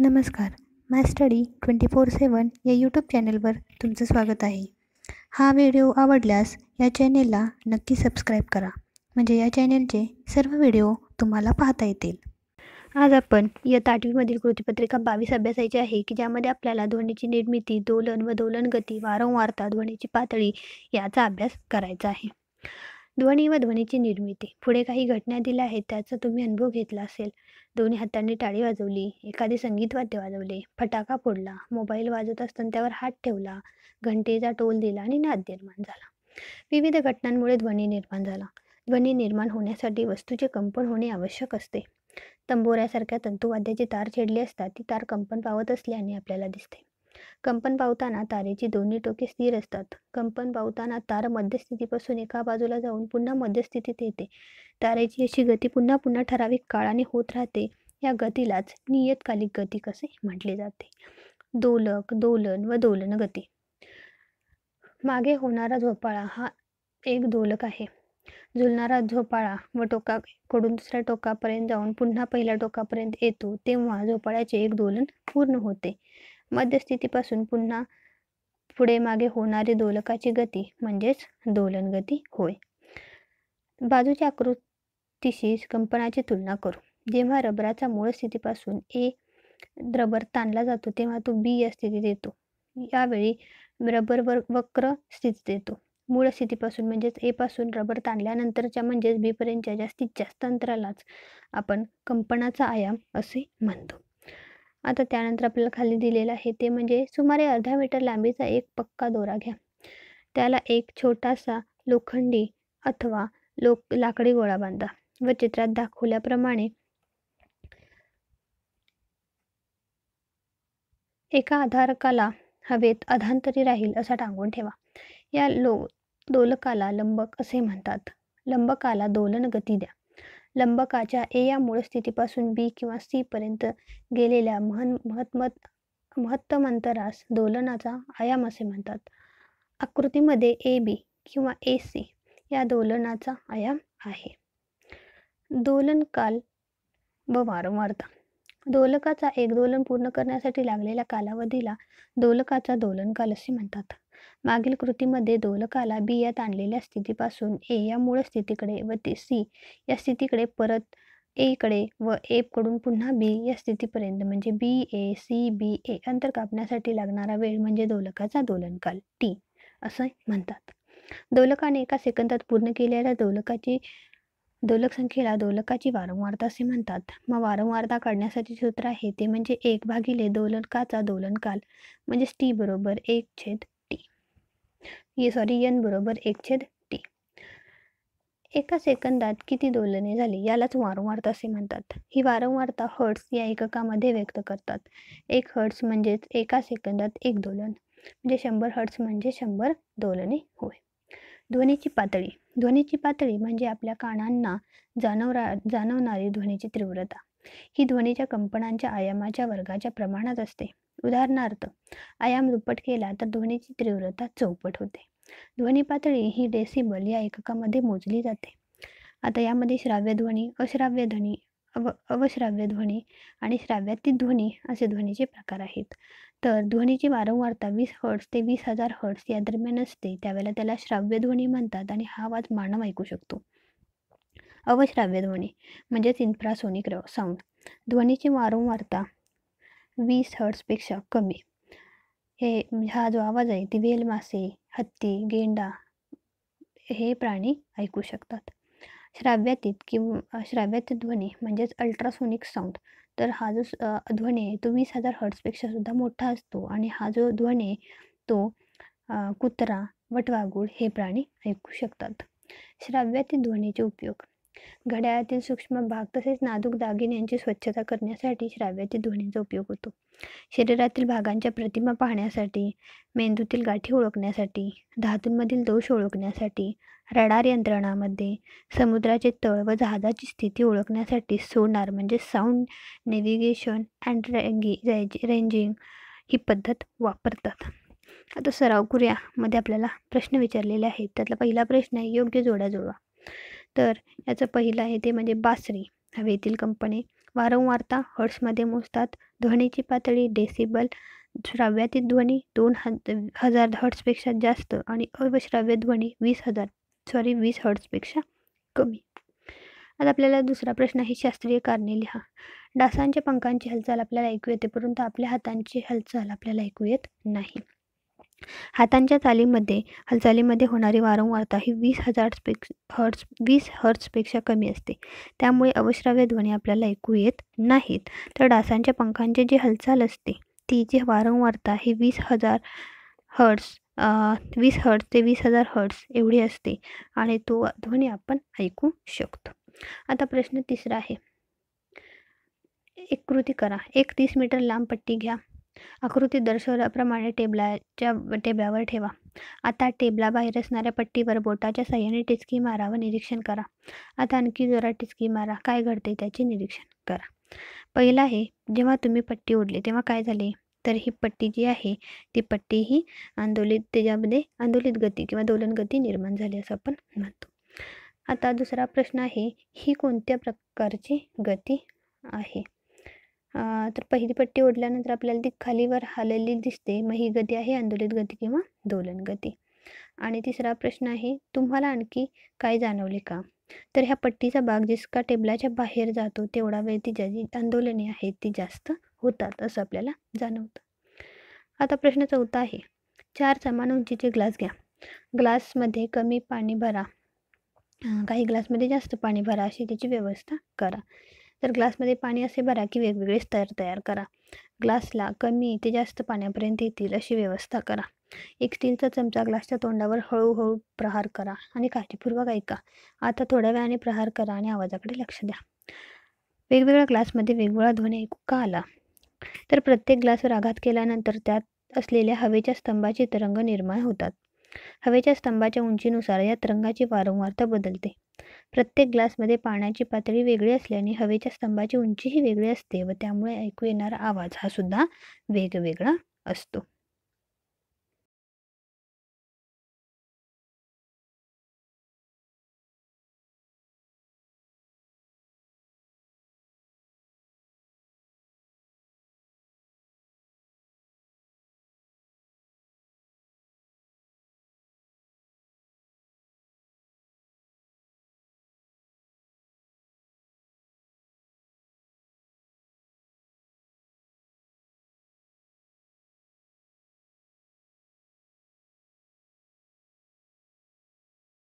नमस्कार my study twenty four seven या YouTube चॅनलवर तुमचं स्वागत आहे हा व्हिडिओ आवडल्यास या चॅनेलला नक्की सबस्क्राईब करा म्हणजे या चॅनेलचे सर्व व्हिडिओ तुम्हाला पाहता येतील आज आपण इयत्ता आठवीमधील कृतीपत्रिका बावीस अभ्यासायची आहे की ज्यामध्ये आपल्याला ध्वनीची निर्मिती दोलन व दोलन गती वारंवारता ध्वनीची पातळी याचा अभ्यास करायचा आहे ध्वनी व ध्वनीची निर्मिती पुढे काही घटना दिल्या आहेत त्याचा तुम्ही अनुभव घेतला असेल दोन्ही हातांनी टाळी वाजवली एखादे संगीत वाद्य वाजवले फटाका फोडला मोबाईल वाजवत असताना त्यावर हात ठेवला घंटेचा टोल दिला आणि नाद निर्माण झाला विविध घटनांमुळे ध्वनी निर्माण झाला ध्वनी निर्माण होण्यासाठी वस्तूचे कंपन होणे आवश्यक असते तंबोऱ्यासारख्या तंतुवाद्याची तार छेडली असतात ती तार कंपन पावत असल्याने आपल्याला दिसते कंपन पावताना तारेची दोन्ही टोके स्थिर असतात कंपन पावताना तार मध्यस्थितीपासून एका बाजूला जाऊन पुन्हा मध्यस्थितीत येते तारेची अशी गती पुन्हा पुन्हा ठराविक काळाने होत राहते या गतीलाच नियतकालिक गती कसे म्हटले जाते दोलक दोलन व दोलन गती मागे होणारा झोपाळा हा एक दोलक आहे झुलणारा झोपाळा व टोकाकडून दुसऱ्या टोकापर्यंत जाऊन पुन्हा पहिल्या टोकापर्यंत येतो तेव्हा झोपाळ्याचे एक दोलन पूर्ण होते मध्यस्थितीपासून पुन्हा पुढे मागे होणारी दोलकाची गती म्हणजेच दोलन गती होय बाजूच्या आकृतीशी कंपनाची तुलना करू जेव्हा रबराचा मूळ स्थितीपासून ए रबर ताणला जातो तेव्हा तो बी या स्थितीत येतो यावेळी रबरवर वक्र स्थितीत येतो मूळ स्थितीपासून म्हणजेच ए पासून रबर ताणल्यानंतरच्या म्हणजेच पर्यंतच्या जास्तीत जास्त अंतरालाच आपण कंपनाचा आयाम असे म्हणतो आता त्यानंतर आपल्याला खाली दिलेलं आहे ते म्हणजे सुमारे अर्धा मीटर लांबीचा एक पक्का दोरा घ्या त्याला एक छोटासा लोखंडी अथवा लोक लाकडी गोळा बांधा व चित्रात दाखवल्याप्रमाणे एका आधारकाला हवेत अधांतरी राहील असा टांगून ठेवा या लो दोलकाला लंबक असे म्हणतात लंबकाला दोलन गती द्या लंबकाच्या ए या मूळ स्थितीपासून बी किंवा सी पर्यंत गेलेल्या महन महत्मत महत्तम अंतरास दोलनाचा आयाम असे म्हणतात आकृतीमध्ये ए बी किंवा ए सी या दोलनाचा आयाम आहे दोलन काल व वारंवारता दोलकाचा एक दोलन पूर्ण करण्यासाठी लागलेल्या कालावधीला दोलकाचा दोलनकाल असे म्हणतात मागील कृतीमध्ये दोलकाला बी यात आणलेल्या स्थितीपासून ए या मूळ स्थितीकडे व ते सी या स्थितीकडे परत ए कडे व ए कडून पुन्हा बी या स्थितीपर्यंत म्हणजे बी ए सी बी ए अंतर कापण्यासाठी लागणारा वेळ म्हणजे दोलकाचा दोलनकाल टी असं म्हणतात दोलकाने एका सेकंदात पूर्ण केलेल्या दोलकाची दोलक संख्येला दोलकाची वारंवारता असे म्हणतात मग वारंवारता काढण्यासाठी सूत्र आहे ते म्हणजे एक भागिले दोलकाचा दोलनकाल म्हणजे टी बरोबर एक छेद ये सॉरी यन बरोबर एक छेद टी एका सेकंदात किती दोलने झाली यालाच वारंवारता असे म्हणतात ही वारंवारता हर्ट्स या एककामध्ये व्यक्त करतात एक हर्ट्स म्हणजेच एका सेकंदात एक दोलन म्हणजे शंभर हर्ट्स म्हणजे शंभर दोलने होय ध्वनीची पातळी ध्वनीची पातळी म्हणजे आपल्या कानांना जाणवरा जाणवणारी ध्वनीची तीव्रता ही ध्वनीच्या कंपनांच्या आयामाच्या वर्गाच्या प्रमाणात असते उदाहरणार्थ आयाम दुप्पट केला तर ध्वनीची तीव्रता चौपट होते ध्वनी पातळी ही डेसिबल या एककामध्ये मोजली जाते आता यामध्ये श्राव्य ध्वनी अश्राव्य ध्वनी अव अवश्राव्य ध्वनी आणि श्राव्यातीत ध्वनी असे ध्वनीचे प्रकार आहेत तर ध्वनीची वारंवारता वीस हर्ट्स ते वीस हजार हर्ट्स या दरम्यान असते त्यावेळेला त्याला श्राव्य ध्वनी म्हणतात आणि हा आवाज मानव ऐकू शकतो अवश्राव्य ध्वनी म्हणजेच इन्फ्रासोनिक साऊंड ध्वनीची वारंवारता वीस हर्ट्सपेक्षा कमी हे हा जो आवाज आहे ती वेल मासे हत्ती गेंडा हे प्राणी ऐकू शकतात श्राव्यातीत किंवा श्राव्यात ध्वनी म्हणजेच अल्ट्रासोनिक साऊंड तर हा जो ध्वनी आहे तो वीस हजार हर्ट्सपेक्षा सुद्धा मोठा असतो आणि हा जो ध्वनी आहे तो कुत्रा वटवागुळ हे प्राणी ऐकू शकतात श्राव्यातील ध्वनीचे उपयोग घड्याळातील सूक्ष्म भाग तसेच नाजूक दागिने यांची स्वच्छता करण्यासाठी श्राव्याच्या ध्वनीचा उपयोग होतो शरीरातील भागांच्या प्रतिमा पाहण्यासाठी मेंदूतील गाठी ओळखण्यासाठी धातूंमधील दोष ओळखण्यासाठी रडार यंत्रणामध्ये समुद्राचे तळ व जहाजाची स्थिती ओळखण्यासाठी सोनार म्हणजे साऊंड नेव्हिगेशन अँड रेंजिंग ही पद्धत वापरतात आता सराव करूया मध्ये आपल्याला प्रश्न विचारलेले आहेत त्यातला पहिला प्रश्न आहे योग्य जोड्या जुळवा तर याचं पहिलं आहे ते म्हणजे बासरी हवेतील कंपने वारंवारता हर्ट्समध्ये मोजतात ध्वनीची पातळी डेसिबल श्राव्यातील ध्वनी दोन हजार हर्ट्सपेक्षा जास्त आणि अवश्राव्य ध्वनी वीस हजार सॉरी वीस हर्ट्सपेक्षा कमी आता आपल्याला दुसरा प्रश्न आहे शास्त्रीय कारणे लिहा डासांच्या पंखांची हालचाल आपल्याला ऐकू येते परंतु आपल्या हातांची हालचाल आपल्याला ऐकू येत नाही हातांच्या चालीमध्ये हालचालीमध्ये होणारी वारंवारता ही वीस हजार हर्ट्स वीस हर्ट्सपेक्षा कमी असते त्यामुळे अवश्राव्य ध्वनी आपल्याला ऐकू येत नाहीत तर डासांच्या पंखांची जी हालचाल असते ती जी वारंवारता ही वीस हजार हर्ट्स वीस हर्ट्स ते वीस हजार हर्ट्स एवढी असते आणि तो ध्वनी आपण ऐकू शकतो आता प्रश्न तिसरा आहे एक कृती करा एक तीस मीटर लांब पट्टी घ्या आकृती दर्शवल्याप्रमाणे टेबलाच्या टेबलावर ठेवा आता टेबलाबाहेर असणाऱ्या पट्टीवर बोटाच्या साह्याने टिचकी मारा व निरीक्षण करा आता आणखी जोरात टिचकी मारा काय घडते त्याचे निरीक्षण करा पहिला आहे जेव्हा तुम्ही पट्टी ओढली तेव्हा काय झाले तर ही पट्टी जी आहे ती पट्टी ही आंदोलित त्याच्यामध्ये आंदोलित गती किंवा दोलन गती निर्माण झाली असं आपण म्हणतो आता दुसरा प्रश्न आहे ही कोणत्या प्रकारची गती आहे तर पहिली पट्टी ओढल्यानंतर आपल्याला ती खालीवर हालली दिसते मग ही गती आहे आंदोलित गती किंवा दोलन गती आणि तिसरा प्रश्न आहे तुम्हाला आणखी काय जाणवले का तर ह्या पट्टीचा भाग जिसका टेबलाच्या बाहेर जातो तेवढा वेळ तिच्या जी आंदोलने आहेत ती जास्त होतात असं आपल्याला जाणवतं आता प्रश्न चौथा आहे चार समान उंचीचे ग्लास घ्या ग्लासमध्ये कमी पाणी भरा काही ग्लासमध्ये जास्त पाणी भरा अशी त्याची व्यवस्था करा तर ग्लासमध्ये पाणी असे भरा की वेगवेगळे स्तर तयार करा ग्लासला कमी ते जास्त पाण्यापर्यंत येतील अशी व्यवस्था करा एक स्टीलचा चमचा ग्लासच्या तोंडावर हळूहळू प्रहार करा आणि काळजीपूर्वक ऐका आता थोड्या वेळाने प्रहार करा आणि आवाजाकडे लक्ष द्या वेगवेगळ्या ग्लासमध्ये वेगवेगळा ध्वनी ऐकू का आला तर प्रत्येक ग्लासवर आघात केल्यानंतर त्यात असलेल्या हवेच्या स्तंभाचे तरंग निर्माण होतात हवेच्या स्तंभाच्या उंचीनुसार या तरंगाची वारंवारता बदलते प्रत्येक ग्लासमध्ये पाण्याची पातळी वेगळी असल्याने हवेच्या स्तंभाची उंचीही वेगळी असते व त्यामुळे ऐकू येणारा आवाज हा सुद्धा वेगवेगळा असतो